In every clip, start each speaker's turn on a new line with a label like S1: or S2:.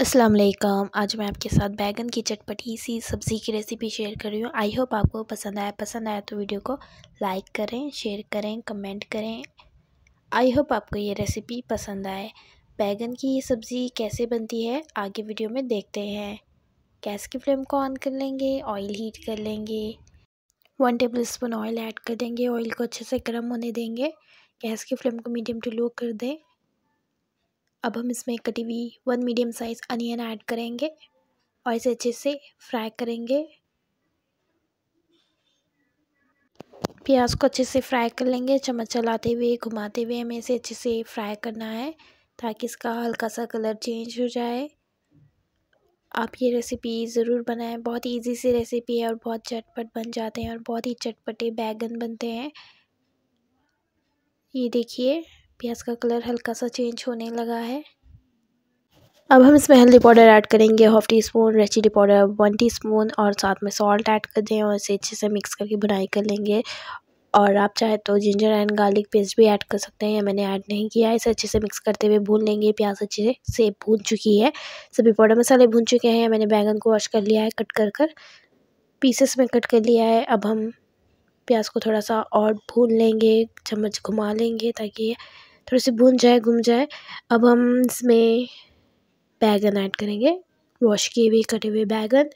S1: अस्सलाम वालेकुम आज मैं आपके साथ बैगन की चटपटी सी सब्ज़ी की रेसिपी शेयर कर रही हूँ आई होप आपको पसंद आया पसंद आया तो वीडियो को लाइक करें शेयर करें कमेंट करें आई होप आपको ये रेसिपी पसंद आए बैगन की ये सब्ज़ी कैसे बनती है आगे वीडियो में देखते हैं गैस की फ्लेम को ऑन कर लेंगे ऑयल हीट कर लेंगे one tablespoon oil add कर देंगे ऑयल को अच्छे से गर्म होने देंगे गैस की फ्लेम को मीडियम टू लो कर दें अब हम इसमें एक कटी हुई one medium size onion add करेंगे और इसे अच्छे से फ्राई करेंगे प्याज को अच्छे से फ्राई कर लेंगे चम्मच चलाते हुए घुमाते हुए हमें इसे अच्छे से फ्राई करना है ताकि इसका हल्का सा कलर चेंज हो जाए आप ये रेसिपी ज़रूर बनाएं बहुत इजी सी रेसिपी है और बहुत चटपट बन जाते हैं और बहुत ही चटपटे बैगन बनते हैं ये देखिए प्याज का कलर हल्का सा चेंज होने लगा है अब हम इसमें हल्दी पाउडर ऐड करेंगे half teaspoon red chilli powder one teaspoon और साथ में सॉल्ट ऐड कर दें और इसे अच्छे से मिक्स करके बुनाई कर लेंगे और आप चाहे तो जिंजर एंड गार्लिक पेस्ट भी ऐड कर सकते हैं मैंने ऐड नहीं किया है इसे अच्छे से मिक्स करते हुए भून लेंगे प्याज अच्छे से भून चुकी है सभी पाउडर मसाले भून चुके हैं मैंने बैंगन को वॉश कर लिया है कट कर कर पीसेस में कट कर लिया है अब हम प्याज को थोड़ा सा और भून लेंगे चम्मच घुमा लेंगे ताकि थोड़ी सी भून जाए घुम जाए अब हम इसमें बैगन ऐड करेंगे वॉश किए हुए कटे हुए बैगन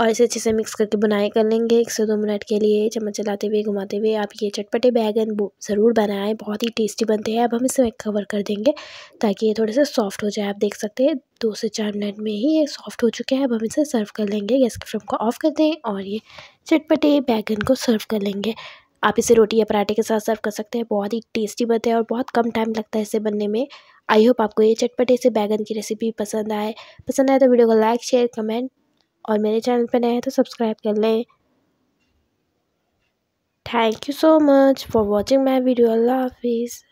S1: और इसे अच्छे से मिक्स करके बनाए कर लेंगे एक से दो मिनट के लिए चम्मच चलाते हुए घुमाते हुए आप ये चटपटे बैगन ज़रूर बनाएं बहुत ही टेस्टी बनते हैं अब हम इसे कवर कर देंगे ताकि ये थोड़े से सॉफ्ट हो जाए आप देख सकते हैं दो से चार मिनट में ही ये सॉफ्ट हो चुके हैं अब हम इसे सर्व कर लेंगे गैस के फ्लेम को ऑफ़ कर दें और ये चटपटे बैगन को सर्व कर लेंगे आप इसे रोटी या पराठे के साथ सर्व कर सकते हैं बहुत ही टेस्टी बनता है और बहुत कम टाइम लगता है इसे बनने में आई होप आपको ये चटपटे से बैगन की रेसिपी पसंद आए पसंद आए तो वीडियो को लाइक शेयर कमेंट और मेरे चैनल पर नए हैं तो सब्सक्राइब कर लें thank you so much for watching my video Allah हाफिज़